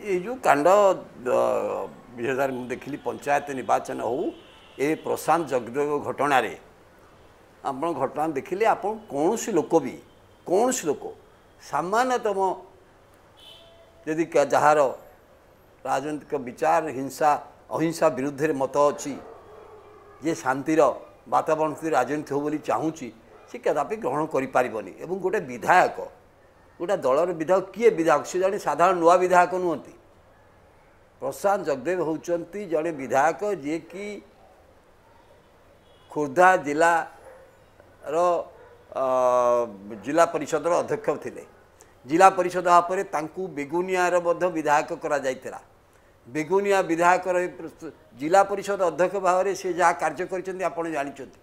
ଏ ଯେଉଁ କାଣ୍ଡ ବିଶେଷରେ ମୁଁ ଦେଖିଲି ପଞ୍ଚାୟତ ନିର୍ବାଚନ ହେଉ ଏ ପ୍ରଶାନ୍ତ ଜଗଦେବ ଘଟଣାରେ ଆପଣ ଘଟଣା ଦେଖିଲେ ଆପଣ କୌଣସି ଲୋକ ବି କୌଣସି ଲୋକ ସାମାନ୍ୟତମ ଯଦି ଯାହାର ରାଜନୈତିକ ବିଚାର ହିଂସା ଅହିଂସା ବିରୁଦ୍ଧରେ ମତ ଅଛି ଯେ ଶାନ୍ତିର ବାତାବରଣ ରାଜନୀତି ହେଉ ବୋଲି ଚାହୁଁଛି ସେ କଦାପି ଗ୍ରହଣ କରିପାରିବନି ଏବଂ ଗୋଟେ ବିଧାୟକ ଗୋଟେ ଦଳର ବିଧାୟକ କିଏ ବିଧାୟକ ସେ ଜଣେ ସାଧାରଣ ନୂଆ ବିଧାୟକ ନୁହନ୍ତି ପ୍ରଶାନ୍ତ ଜଗଦେବ ହେଉଛନ୍ତି ଜଣେ ବିଧାୟକ ଯିଏକି ଖୋର୍ଦ୍ଧା ଜିଲ୍ଲାର ଜିଲ୍ଲା ପରିଷଦର ଅଧ୍ୟକ୍ଷ ଥିଲେ ଜିଲ୍ଲା ପରିଷଦ ହେବା ପରେ ତାଙ୍କୁ ବେଗୁନିଆର ମଧ୍ୟ ବିଧାୟକ କରାଯାଇଥିଲା ବେଗୁନିଆ ବିଧାୟକ ରହି ଜିଲ୍ଲା ପରିଷଦ ଅଧ୍ୟକ୍ଷ ଭାବରେ ସେ ଯାହା କାର୍ଯ୍ୟ କରିଛନ୍ତି ଆପଣ ଜାଣିଛନ୍ତି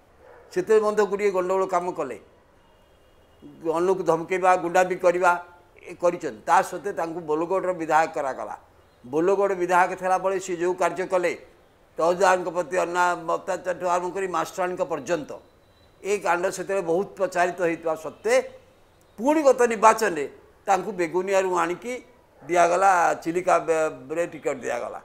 ସେଥିରେ ମଧ୍ୟ ଗୁଡ଼ିଏ ଗଣ୍ଡଗୋଳ କାମ କଲେ ଅନ୍ୟକୁ ଧମକେଇବା ଗୁଣ୍ଡାବି କରିବା କରିଛନ୍ତି ତା ସତ୍ତ୍ୱେ ତାଙ୍କୁ ବୋଲଗଡ଼ର ବିଧାୟକ କରାଗଲା ବୋଲଗଡ଼ ବିଧାୟକ ଥିଲାବେଳେ ସେ ଯେଉଁ କାର୍ଯ୍ୟ କଲେ ତହଜାରଙ୍କ ପ୍ରତି ଅନ୍ନା ଅତ୍ୟାଚାରଠୁ ଆରମ୍ଭ କରି ମାଷ୍ଟରାଣୀଙ୍କ ପର୍ଯ୍ୟନ୍ତ ଏ କାଣ୍ଡ ସେତେବେଳେ ବହୁତ ପ୍ରଚାରିତ ହୋଇଥିବା ସତ୍ତ୍ୱେ ପୁଣି ଗତ ନିର୍ବାଚନରେ ତାଙ୍କୁ ବେଗୁନିଆରୁ ଆଣିକି ଦିଆଗଲା ଚିଲିକାରେ ଟିକେଟ୍ ଦିଆଗଲା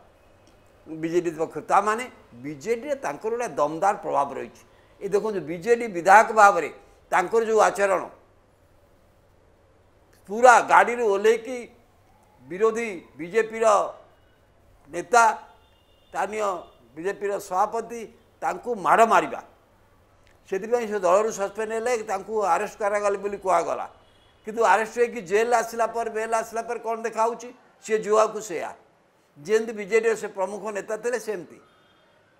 ବିଜେଡ଼ି ପକ୍ଷରୁ ତା'ମାନେ ବିଜେଡ଼ିରେ ତାଙ୍କର ଗୋଟେ ଦମଦାର ପ୍ରଭାବ ରହିଛି ଏ ଦେଖନ୍ତୁ ବିଜେଡ଼ି ବିଧାୟକ ଭାବରେ ତାଙ୍କର ଯେଉଁ ଆଚରଣ ପୁରା ଗାଡ଼ିରୁ ଓହ୍ଲେଇକି ବିରୋଧୀ ବିଜେପିର ନେତା ସ୍ଥାନୀୟ ବିଜେପିର ସଭାପତି ତାଙ୍କୁ ମାଡ଼ ମାରିବା ସେଥିପାଇଁ ସେ ଦଳରୁ ସସ୍ପେଣ୍ଡ ହେଲେ ତାଙ୍କୁ ଆରେଷ୍ଟ କରାଗଲେ ବୋଲି କୁହାଗଲା କିନ୍ତୁ ଆରେଷ୍ଟ ହୋଇକି ଜେଲ୍ ଆସିଲା ପରେ ବେଲ୍ ଆସିଲା ପରେ କ'ଣ ଦେଖାହେଉଛି ସିଏ ଯୁଆକୁ ସେଇଆ ଯେମିତି ବିଜେଡ଼ିର ସେ ପ୍ରମୁଖ ନେତା ଥିଲେ ସେମିତି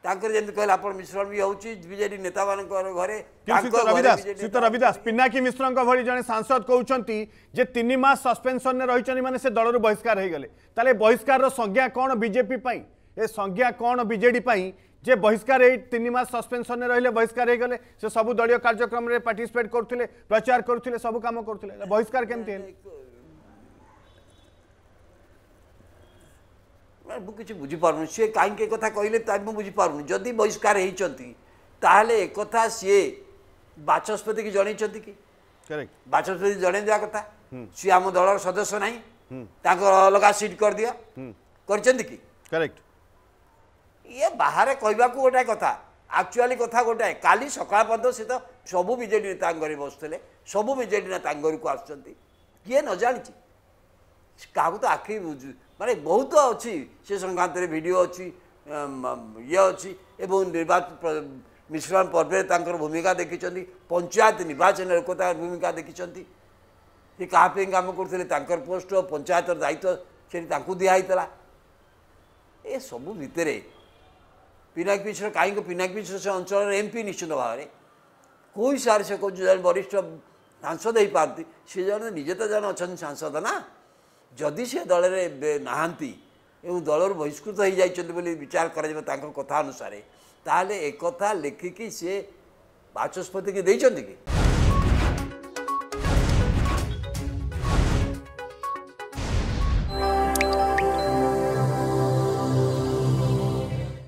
ତାଙ୍କର ଯେମିତି କହିଲେ ଆପଣ ମିଶ୍ରଣ ବି ହେଉଛି ବିଜେଡି ନେତାମାନଙ୍କର ଘରେ ଶ୍ରୀତ ରବିଦାସ ପିନାକୀ ମିଶ୍ରଙ୍କ ଭଳି ଜଣେ ସାଂସଦ କହୁଛନ୍ତି ଯେ ତିନି ମାସ ସସ୍ପେନ୍ସନରେ ରହିଛନ୍ତି ମାନେ ସେ ଦଳରୁ ବହିଷ୍କାର ହେଇଗଲେ ତାହେଲେ ବହିଷ୍କାରର ସଂଜ୍ଞା କ'ଣ ବିଜେପି ପାଇଁ ଏ ସଂଜ୍ଞା କ'ଣ ବିଜେଡି ପାଇଁ যে বহিষ্কার এই তিন মাস সসপেনশনে রহলে বহিষ্কার হয়ে গেলে সে সবু দলীয় কার্যক্রমে পার্টিসিপেট করুলে প্রচার করুলে সবু কাম করুলে বহিষ্কার কেমতি ମୁଁ କିଛି ବୁଝିପାରୁନି ସିଏ କାହିଁକି ଏକଥା କହିଲେ ତା ମୁଁ ବୁଝିପାରୁନି ଯଦି ବହିଷ୍କାର ହେଇଛନ୍ତି ତାହେଲେ ଏକଥା ସିଏ ବାଚସ୍ପତିକି ଜଣେଇଛନ୍ତି କି ବାଚସ୍ପତି ଜଣେଇ ଦେବା କଥା ସିଏ ଆମ ଦଳର ସଦସ୍ୟ ନାହିଁ ତାଙ୍କର ଅଲଗା ସିଟ୍ କରିଦିଅ କରିଛନ୍ତି କି କରେକ୍ଟ ଇଏ ବାହାରେ କହିବାକୁ ଗୋଟାଏ କଥା ଆକ୍ଚୁଆଲି କଥା ଗୋଟାଏ କାଲି ସକାଳ ପର୍ଯ୍ୟନ୍ତ ସେ ତ ସବୁ ବିଜେଡ଼ି ନେତାଙ୍କ ଘରେ ବସୁଥିଲେ ସବୁ ବିଜେଡ଼ି ନେତାଙ୍କ ଘରକୁ ଆସୁଛନ୍ତି କିଏ ନ ଜାଣିଛି କାହାକୁ ତ ଆଖି ମାନେ ବହୁତ ଅଛି ସେ ସଂକ୍ରାନ୍ତରେ ଭିଡ଼ିଓ ଅଛି ଇଏ ଅଛି ଏବଂ ନିର୍ବାଚନ ମିଶ୍ରଣ ପର୍ବରେ ତାଙ୍କର ଭୂମିକା ଦେଖିଛନ୍ତି ପଞ୍ଚାୟତ ନିର୍ବାଚନରେ ଲୋକ ତାଙ୍କର ଭୂମିକା ଦେଖିଛନ୍ତି ସେ କାହା ପାଇଁ କାମ କରୁଥିଲେ ତାଙ୍କର ପୋଷ୍ଟ ପଞ୍ଚାୟତର ଦାୟିତ୍ୱ ସେଠି ତାଙ୍କୁ ଦିଆହେଇଥିଲା ଏସବୁ ଭିତରେ ପିନାକି ମିଶ୍ର କାହିଁକି ପିନାକି ମିଶ୍ର ସେ ଅଞ୍ଚଳର ଏମ୍ପି ନିଶ୍ଚିତ ଭାବରେ କେଉଁ ହିସାବରେ ସେ କହୁଛି ଜଣେ ବରିଷ୍ଠ ସାଂସଦ ହେଇପାରନ୍ତି ସେ ଜଣେ ନିଜେ ତ ଜଣେ ଅଛନ୍ତି ସାଂସଦ ନା ଯଦି ସେ ଦଳରେ ନାହାନ୍ତି ଏବଂ ଦଳରୁ ବହିଷ୍କୃତ ହୋଇଯାଇଛନ୍ତି ବୋଲି ବିଚାର କରାଯିବ ତାଙ୍କ କଥା ଅନୁସାରେ ତାହେଲେ ଏକଥା ଲେଖିକି ସେ ବାଚସ୍ପତିକି ଦେଇଛନ୍ତି କି